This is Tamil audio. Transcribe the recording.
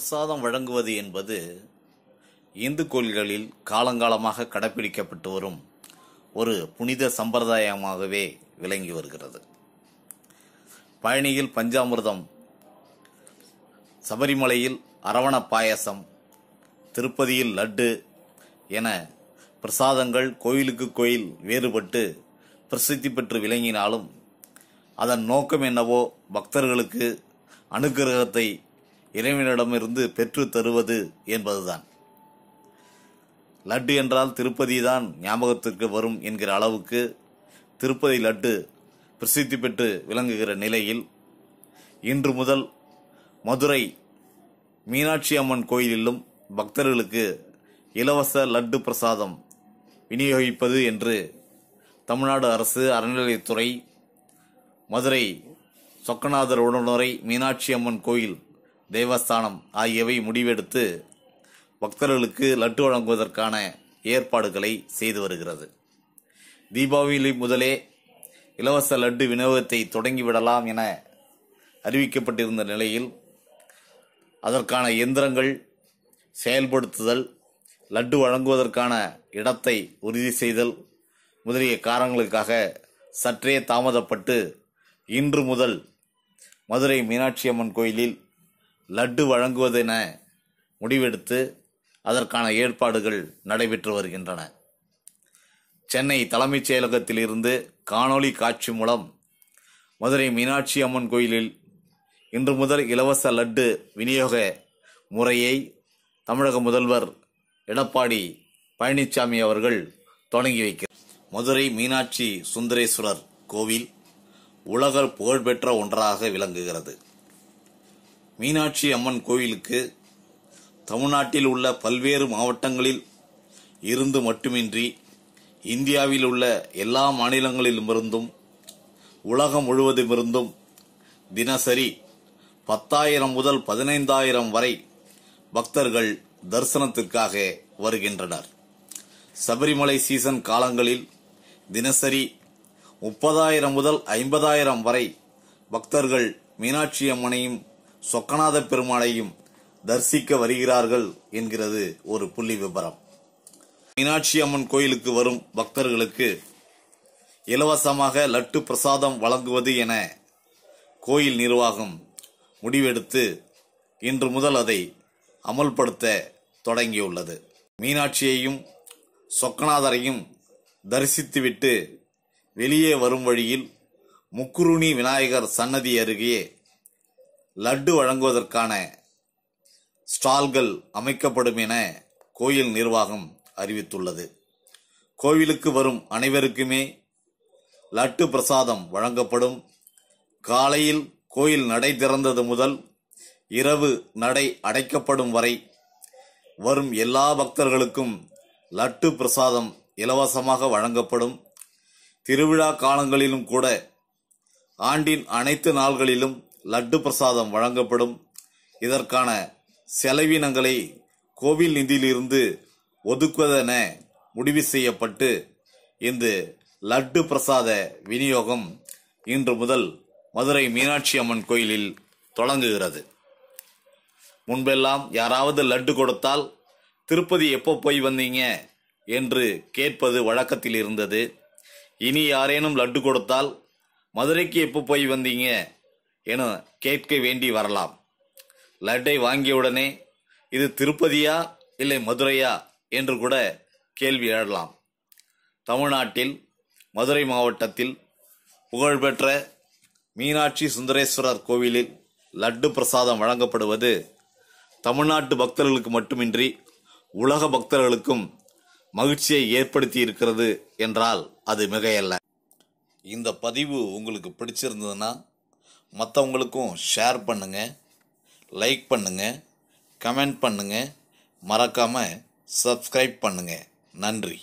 பிரசாதம் வழங்குவது என்பது இந்து கோயில்களில் காலங்காலமாக கடைபிடிக்கப்பட்டு வரும் ஒரு புனித சம்பிரதாயமாகவே விளங்கி வருகிறது பழனியில் பஞ்சாமிர்தம் சபரிமலையில் அரவண பாயசம் திருப்பதியில் லட்டு என பிரசாதங்கள் கோயிலுக்கு கோயில் வேறுபட்டு பிரசித்தி பெற்று விளங்கினாலும் அதன் நோக்கம் என்னவோ பக்தர்களுக்கு அனுகிரகத்தை இறைவனிடமிருந்து பெற்று தருவது என்பதுதான் லட்டு என்றால் திருப்பதி தான் ஞாபகத்திற்கு வரும் என்கிற அளவுக்கு திருப்பதி லட்டு பிரசித்தி பெற்று விளங்குகிற நிலையில் இன்று முதல் மதுரை மீனாட்சி அம்மன் கோயிலிலும் பக்தர்களுக்கு இலவச லட்டு பிரசாதம் விநியோகிப்பது என்று தமிழ்நாடு அரசு அறநிலையத்துறை மதுரை சொக்கநாதர் உடனுறை மீனாட்சி அம்மன் கோயில் தேவஸ்தானம் ஆகியவை முடிவெடுத்து பக்தர்களுக்கு லட்டு வழங்குவதற்கான ஏற்பாடுகளை செய்து வருகிறது தீபாவளி முதலே இலவச லட்டு விநியோகத்தை தொடங்கிவிடலாம் என அறிவிக்கப்பட்டிருந்த நிலையில் அதற்கான எந்திரங்கள் செயல்படுத்துதல் லட்டு வழங்குவதற்கான இடத்தை உறுதி செய்தல் முதலிய காரணங்களுக்காக சற்றே தாமதப்பட்டு இன்று முதல் மதுரை மீனாட்சி அம்மன் கோயிலில் லட்டு வழங்குவதென முடிவெடுத்து அதற்கான ஏற்பாடுகள் நடைபெற்று வருகின்றன சென்னை தலைமைச் செயலகத்திலிருந்து காணொளி காட்சி மூலம் மதுரை மீனாட்சி அம்மன் கோயிலில் இன்று முதல் இலவச லட்டு விநியோக முறையை தமிழக முதல்வர் எடப்பாடி பழனிசாமி அவர்கள் தொடங்கி வைக்கிறார் மதுரை மீனாட்சி சுந்தரேஸ்வரர் கோவில் உலக புகழ்பெற்ற ஒன்றாக விளங்குகிறது மீனாட்சி அம்மன் கோயிலுக்கு தமிழ்நாட்டில் உள்ள பல்வேறு மாவட்டங்களில் இருந்து மட்டுமின்றி இந்தியாவில் உள்ள எல்லா மாநிலங்களிலுமிருந்தும் உலகம் முழுவதுமிருந்தும் தினசரி பத்தாயிரம் முதல் பதினைந்தாயிரம் வரை பக்தர்கள் தரிசனத்திற்காக வருகின்றனர் சபரிமலை சீசன் காலங்களில் தினசரி முப்பதாயிரம் முதல் ஐம்பதாயிரம் வரை பக்தர்கள் மீனாட்சி அம்மனையும் சொக்கநாத பெருமாளையும் தரிசிக்க வருகிறார்கள் என்கிறது ஒரு புள்ளி விபரம் மீனாட்சி அம்மன் கோயிலுக்கு வரும் பக்தர்களுக்கு இலவசமாக லட்டு பிரசாதம் வழங்குவது என கோயில் நிர்வாகம் முடிவெடுத்து இன்று முதல் அதை அமல்படுத்த தொடங்கியுள்ளது மீனாட்சியையும் சொக்கநாதரையும் தரிசித்துவிட்டு வெளியே வரும் வழியில் முக்குருணி விநாயகர் சன்னதி அருகே லட்டு வழங்குவதற்கான ஸ்டால்கள் அமைக்கப்படும் என கோயில் நிர்வாகம் அறிவித்துள்ளது கோவிலுக்கு வரும் அனைவருக்குமே லட்டு பிரசாதம் வழங்கப்படும் காலையில் கோயில் நடை திறந்தது முதல் இரவு நடை அடைக்கப்படும் வரை வரும் எல்லா பக்தர்களுக்கும் லட்டு பிரசாதம் இலவசமாக வழங்கப்படும் திருவிழா காலங்களிலும் கூட ஆண்டின் அனைத்து நாள்களிலும் லட்டு பிரசாதம் வழங்கப்படும் இதற்கான செலவினங்களை கோவில் நிதியிலிருந்து ஒதுக்குவதென முடிவு செய்யப்பட்டு இந்த லட்டு பிரசாத விநியோகம் இன்று முதல் மதுரை மீனாட்சி அம்மன் கோயிலில் தொடங்குகிறது முன்பெல்லாம் யாராவது லட்டு கொடுத்தால் திருப்பதி எப்போ போய் வந்தீங்க என்று கேட்பது வழக்கத்தில் இருந்தது இனி யாரேனும் லட்டு கொடுத்தால் மதுரைக்கு எப்போ போய் வந்தீங்க என கேட்க வேண்டி வரலாம் லட்டை வாங்கியவுடனே இது திருப்பதியா இல்லை மதுரையா என்று கூட கேள்வி எழலாம் தமிழ்நாட்டில் மதுரை மாவட்டத்தில் புகழ்பெற்ற மீனாட்சி சுந்தரேஸ்வரர் கோவிலில் லட்டு பிரசாதம் வழங்கப்படுவது தமிழ்நாட்டு பக்தர்களுக்கு மட்டுமின்றி உலக பக்தர்களுக்கும் மகிழ்ச்சியை ஏற்படுத்தி இருக்கிறது என்றால் அது மிகையல்ல இந்த பதிவு உங்களுக்கு பிடிச்சிருந்ததுன்னா மற்றவங்களுக்கும் ஷேர் பண்ணுங்கள் லைக் பண்ணுங்கள் கமெண்ட் பண்ணுங்கள் மறக்காமல் சப்ஸ்கிரைப் பண்ணுங்கள் நன்றி